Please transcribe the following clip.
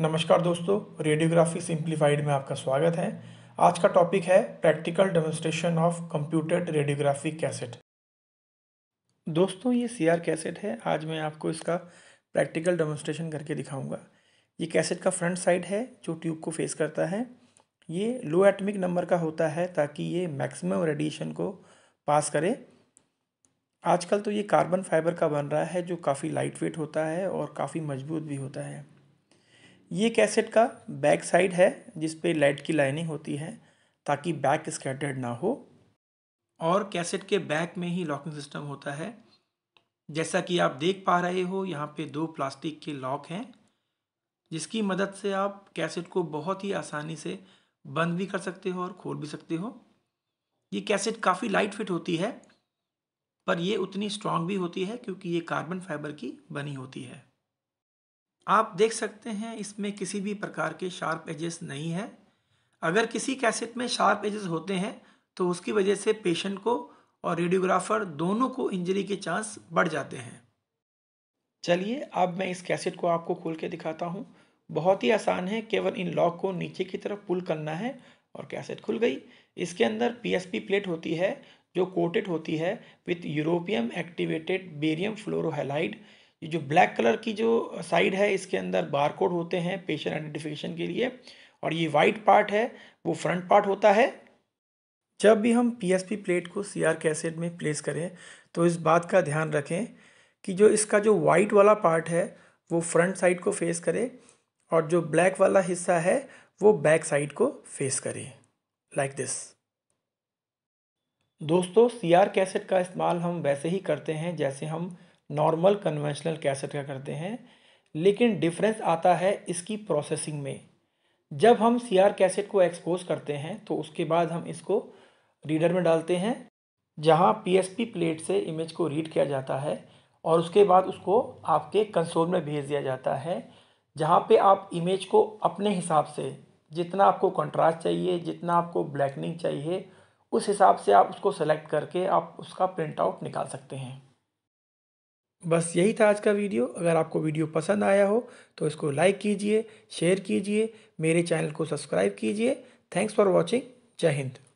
नमस्कार दोस्तों radiography simplified में आपका स्वागत है आज का टॉपिक है practical demonstration of computed radiography cassette दोस्तों ये सीआर कैसेट है आज मैं आपको इसका प्रैक्टिकल डेमोस्ट्रेशन करके दिखाऊंगा ये कैसेट का फ्रंट साइड है जो ट्यूब को फेस करता है ये लो एटमिक नंबर का होता है ताकि ये मैक्सिमम रेडिएशन को पास करे आजकल तो ये कार्बन फाइबर का बन रहा है जो काफ़ी लाइट वेट होता है और काफ़ी मजबूत भी होता है ये कैसेट का बैक साइड है जिस पे लाइट की लाइनिंग होती है ताकि बैक स्कैटर्ड ना हो और कैसेट के बैक में ही लॉकिंग सिस्टम होता है जैसा कि आप देख पा रहे हो यहाँ पे दो प्लास्टिक के लॉक हैं जिसकी मदद से आप कैसेट को बहुत ही आसानी से बंद भी कर सकते हो और खोल भी सकते हो ये कैसेट काफ़ी लाइट फिट होती है पर ये उतनी स्ट्रांग भी होती है क्योंकि ये कार्बन फाइबर की बनी होती है आप देख सकते हैं इसमें किसी भी प्रकार के शार्प एजेस नहीं है अगर किसी कैसेट में शार्प एजेस होते हैं तो उसकी वजह से पेशेंट को और रेडियोग्राफर दोनों को इंजरी के चांस बढ़ जाते हैं चलिए अब मैं इस कैसेट को आपको खोल के दिखाता हूँ बहुत ही आसान है केवल इन लॉक को नीचे की तरफ पुल करना है और कैसेट खुल गई इसके अंदर पीएसपी प्लेट होती है जो कोटेड होती है with europium activated barium fluorohalide ये जो ब्लैक कलर की जो साइड है इसके अंदर बार कोड होते हैं पेशेंट आइडेंटिफिकेशन के लिए और ये वाइट पार्ट है वो फ्रंट पार्ट होता है जब भी हम पीएसपी प्लेट को सीआर कैसेट में प्लेस करें तो इस बात का ध्यान रखें कि जो इसका जो वाइट वाला पार्ट है वो फ्रंट साइड को फेस करे और जो ब्लैक वाला हिस्सा है वो बैक साइड को फेस करे लाइक दिस दोस्तों सीआर कैसेट का इस्तेमाल हम वैसे ही करते हैं जैसे हम नॉर्मल कन्वेंशनल कैसेट का करते हैं लेकिन डिफरेंस आता है इसकी प्रोसेसिंग में जब हम सी आर कैसेट को एक्सपोज करते हैं तो उसके बाद हम इसको रीडर में डालते हैं जहाँ पी एस पी प्लेट से इमेज को रीड किया जाता है और उसके बाद उसको आपके कंसोल में भेज दिया जाता है जहाँ पे आप इमेज को अपने हिसाब से जितना आपको कंट्रास्ट चाहिए जितना आपको ब्लैकनिंग चाहिए उस हिसाब से आप उसको सेलेक्ट करके आप उसका प्रिंट आउट निकाल सकते हैं बस यही था आज का वीडियो अगर आपको वीडियो पसंद आया हो तो इसको लाइक कीजिए शेयर कीजिए मेरे चैनल को सब्सक्राइब कीजिए थैंक्स फॉर वॉचिंग जय हिंद